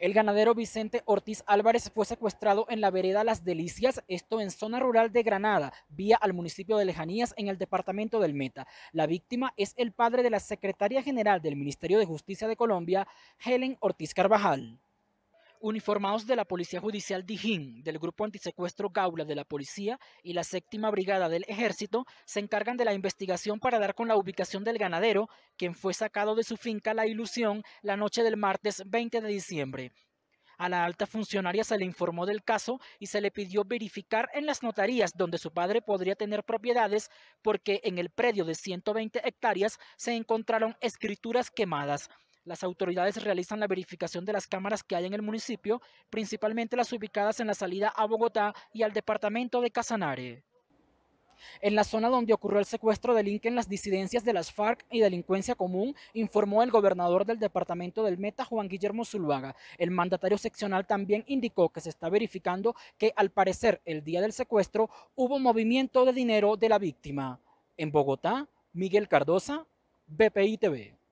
El ganadero Vicente Ortiz Álvarez fue secuestrado en la vereda Las Delicias, esto en zona rural de Granada, vía al municipio de Lejanías en el departamento del Meta. La víctima es el padre de la secretaria general del Ministerio de Justicia de Colombia, Helen Ortiz Carvajal. Uniformados de la Policía Judicial Dijín, del Grupo Antisecuestro Gaula de la Policía y la Séptima Brigada del Ejército se encargan de la investigación para dar con la ubicación del ganadero, quien fue sacado de su finca La Ilusión la noche del martes 20 de diciembre. A la alta funcionaria se le informó del caso y se le pidió verificar en las notarías donde su padre podría tener propiedades porque en el predio de 120 hectáreas se encontraron escrituras quemadas. Las autoridades realizan la verificación de las cámaras que hay en el municipio, principalmente las ubicadas en la salida a Bogotá y al departamento de Casanare. En la zona donde ocurrió el secuestro delinquen las disidencias de las FARC y delincuencia común, informó el gobernador del departamento del Meta, Juan Guillermo Zuluaga. El mandatario seccional también indicó que se está verificando que al parecer el día del secuestro hubo movimiento de dinero de la víctima. En Bogotá, Miguel Cardosa, BPI TV.